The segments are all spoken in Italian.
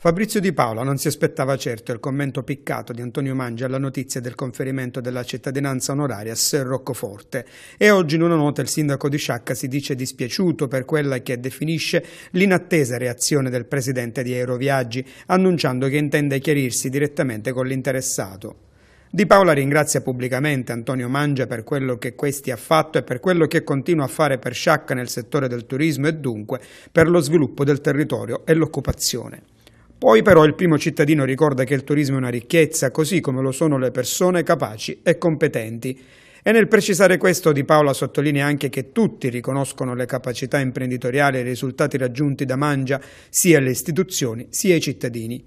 Fabrizio Di Paola non si aspettava certo il commento piccato di Antonio Mangia alla notizia del conferimento della cittadinanza onoraria a Sir Roccoforte e oggi in una nota il sindaco di Sciacca si dice dispiaciuto per quella che definisce l'inattesa reazione del presidente di Aeroviaggi, annunciando che intende chiarirsi direttamente con l'interessato. Di Paola ringrazia pubblicamente Antonio Mangia per quello che questi ha fatto e per quello che continua a fare per Sciacca nel settore del turismo e dunque per lo sviluppo del territorio e l'occupazione. Poi però il primo cittadino ricorda che il turismo è una ricchezza, così come lo sono le persone capaci e competenti. E nel precisare questo Di Paola sottolinea anche che tutti riconoscono le capacità imprenditoriali e i risultati raggiunti da Mangia sia le istituzioni sia i cittadini.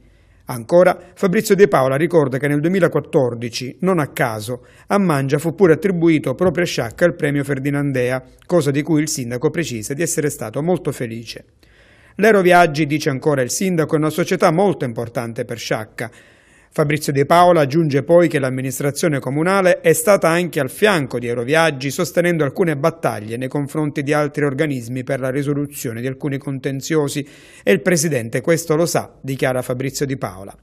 Ancora, Fabrizio De Paola ricorda che nel 2014, non a caso, a Mangia fu pure attribuito proprio a Sciacca il premio Ferdinandea, cosa di cui il sindaco precisa di essere stato molto felice. L'Aeroviaggi, dice ancora il sindaco, è una società molto importante per Sciacca. Fabrizio De Paola aggiunge poi che l'amministrazione comunale è stata anche al fianco di Aeroviaggi sostenendo alcune battaglie nei confronti di altri organismi per la risoluzione di alcuni contenziosi e il presidente questo lo sa, dichiara Fabrizio Di Paola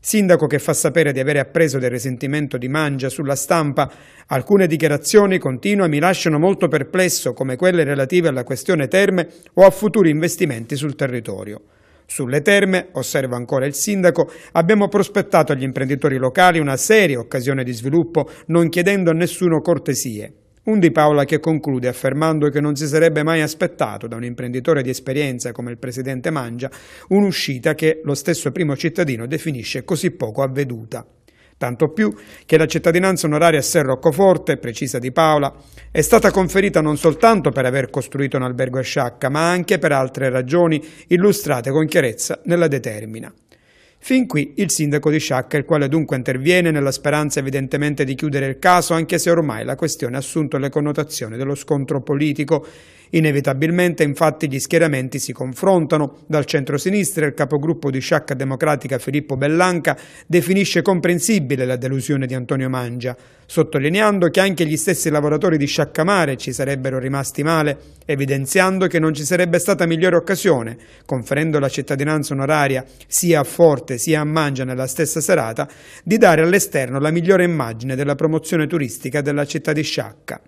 sindaco che fa sapere di avere appreso del risentimento di Mangia sulla stampa. Alcune dichiarazioni continue mi lasciano molto perplesso, come quelle relative alla questione terme o a futuri investimenti sul territorio. Sulle terme, osserva ancora il sindaco, abbiamo prospettato agli imprenditori locali una seria occasione di sviluppo, non chiedendo a nessuno cortesie. Un Di Paola che conclude affermando che non si sarebbe mai aspettato da un imprenditore di esperienza come il presidente Mangia un'uscita che lo stesso primo cittadino definisce così poco avveduta. Tanto più che la cittadinanza onoraria a Ser Roccoforte, precisa di Paola, è stata conferita non soltanto per aver costruito un albergo a Sciacca, ma anche per altre ragioni illustrate con chiarezza nella determina. Fin qui il sindaco di Sciacca, il quale dunque interviene nella speranza evidentemente di chiudere il caso, anche se ormai la questione ha assunto le connotazioni dello scontro politico. Inevitabilmente infatti gli schieramenti si confrontano. Dal centro-sinistra il capogruppo di Sciacca Democratica Filippo Bellanca definisce comprensibile la delusione di Antonio Mangia, sottolineando che anche gli stessi lavoratori di Sciaccamare ci sarebbero rimasti male, evidenziando che non ci sarebbe stata migliore occasione, conferendo la cittadinanza onoraria sia a Forte sia a Mangia nella stessa serata, di dare all'esterno la migliore immagine della promozione turistica della città di Sciacca.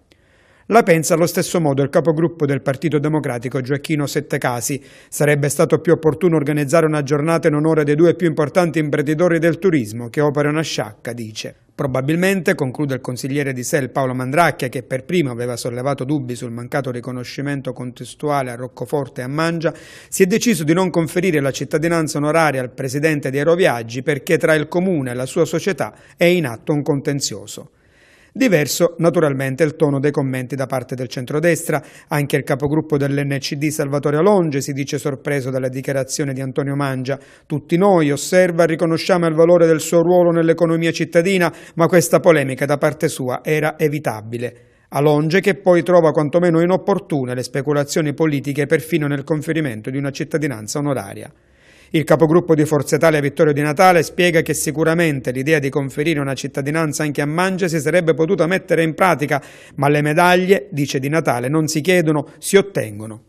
La pensa allo stesso modo il capogruppo del Partito Democratico Gioacchino Settecasi. Sarebbe stato più opportuno organizzare una giornata in onore dei due più importanti imprenditori del turismo che operano a Sciacca, dice. Probabilmente, conclude il consigliere di SEL Paolo Mandracchia, che per primo aveva sollevato dubbi sul mancato riconoscimento contestuale a Roccoforte e a Mangia, si è deciso di non conferire la cittadinanza onoraria al presidente di Aeroviaggi perché tra il comune e la sua società è in atto un contenzioso. Diverso naturalmente il tono dei commenti da parte del centrodestra, anche il capogruppo dell'NCD Salvatore Alonge si dice sorpreso dalla dichiarazione di Antonio Mangia. Tutti noi, osserva, riconosciamo il valore del suo ruolo nell'economia cittadina, ma questa polemica da parte sua era evitabile. Alonge che poi trova quantomeno inopportune le speculazioni politiche perfino nel conferimento di una cittadinanza onoraria. Il capogruppo di Forza Italia Vittorio Di Natale spiega che sicuramente l'idea di conferire una cittadinanza anche a Mangia si sarebbe potuta mettere in pratica, ma le medaglie, dice Di Natale, non si chiedono, si ottengono.